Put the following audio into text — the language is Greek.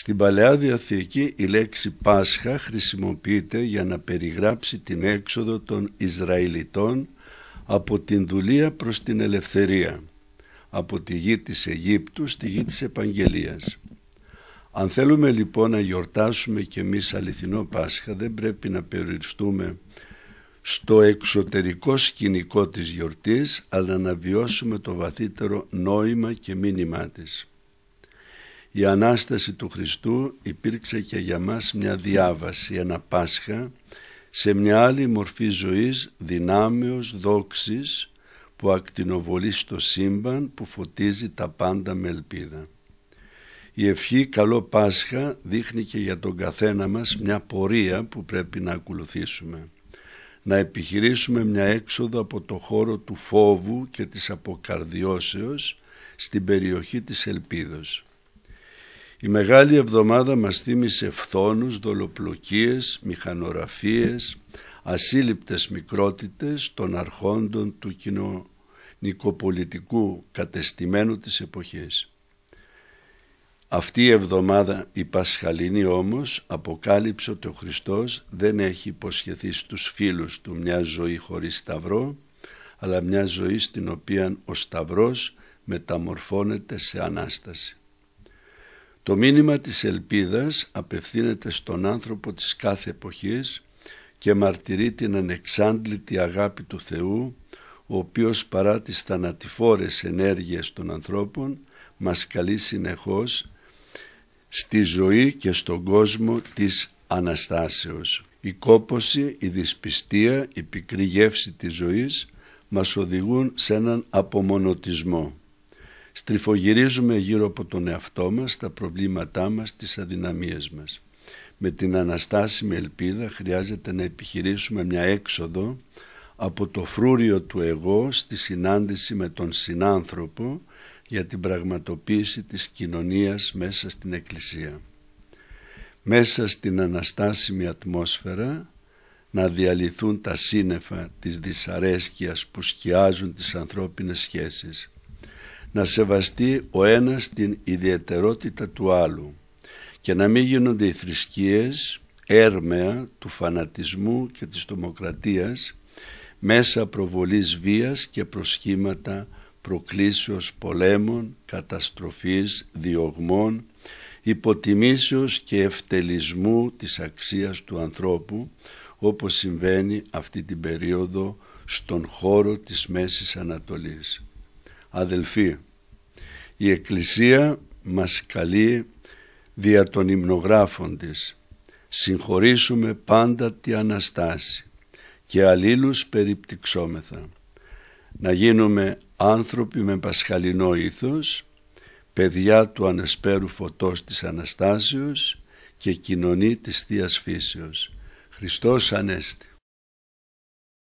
Στην Παλαιά Διαθήκη η λέξη Πάσχα χρησιμοποιείται για να περιγράψει την έξοδο των Ισραηλιτών από την δουλεία προς την ελευθερία, από τη γη της Αιγύπτου στη γη της Επαγγελίας. Αν θέλουμε λοιπόν να γιορτάσουμε και εμείς αληθινό Πάσχα δεν πρέπει να περιοριστούμε στο εξωτερικό σκηνικό της γιορτής αλλά να βιώσουμε το βαθύτερο νόημα και μήνυμά της. Η Ανάσταση του Χριστού υπήρξε και για μας μια διάβαση, ένα Πάσχα, σε μια άλλη μορφή ζωής, δυνάμεως, δόξης, που ακτινοβολεί στο σύμπαν, που φωτίζει τα πάντα με ελπίδα. Η ευχή «Καλό Πάσχα» δείχνει και για τον καθένα μας μια πορεία που πρέπει να ακολουθήσουμε. Να επιχειρήσουμε μια έξοδο από το χώρο του φόβου και της αποκαρδιώσεως στην περιοχή της ελπίδος. Η Μεγάλη Εβδομάδα μας θύμισε φθόνους, δολοπλοκίες, μηχανοραφίες, ασύλληπτες μικρότητες των αρχόντων του κοινωνικοπολιτικού κατεστημένου της εποχής. Αυτή η εβδομάδα η Πασχαλίνη όμως αποκάλυψε ότι ο Χριστός δεν έχει υποσχεθεί στους φίλους του μια ζωή χωρίς σταυρό, αλλά μια ζωή στην οποία ο σταυρός μεταμορφώνεται σε Ανάσταση. Το μήνυμα της ελπίδας απευθύνεται στον άνθρωπο της κάθε εποχής και μαρτυρεί την ανεξάντλητη αγάπη του Θεού, ο οποίος παρά τις θανατηφόρες ενέργειες των ανθρώπων μας καλεί συνεχώς στη ζωή και στον κόσμο της Αναστάσεως. Η κόποση, η δυσπιστία, η πικρή γεύση της ζωής μας οδηγούν σε έναν απομονωτισμό. Στριφογυρίζουμε γύρω από τον εαυτό μας, τα προβλήματά μας, τις αδυναμίες μας. Με την αναστάσιμη ελπίδα χρειάζεται να επιχειρήσουμε μια έξοδο από το φρούριο του εγώ στη συνάντηση με τον συνάνθρωπο για την πραγματοποίηση της κοινωνίας μέσα στην Εκκλησία. Μέσα στην αναστάσιμη ατμόσφαιρα να διαλυθούν τα σύννεφα της δυσαρέσκειας που σκιάζουν τις ανθρώπινες σχέσεις να σεβαστεί ο ένας την ιδιαιτερότητα του άλλου και να μην γίνονται οι θρησκείες έρμεα του φανατισμού και της τομοκρατίας μέσα προβολής βίας και προσχήματα προκλήσεως πολέμων, καταστροφής, διωγμών, υποτιμήσεως και ευτελισμού της αξίας του ανθρώπου όπως συμβαίνει αυτή την περίοδο στον χώρο της Μέσης Ανατολής. Αδελφοί, η Εκκλησία μας καλεί δια των υμνογράφων της. Συγχωρήσουμε πάντα τη Αναστάση και αλλήλους περιπτυξόμεθα. Να γίνουμε άνθρωποι με πασχαλινό ήθος, παιδιά του ανεσπέρου φωτός της Αναστάσεως και κοινωνή της Θείας Φύσεως. Χριστός Ανέστη.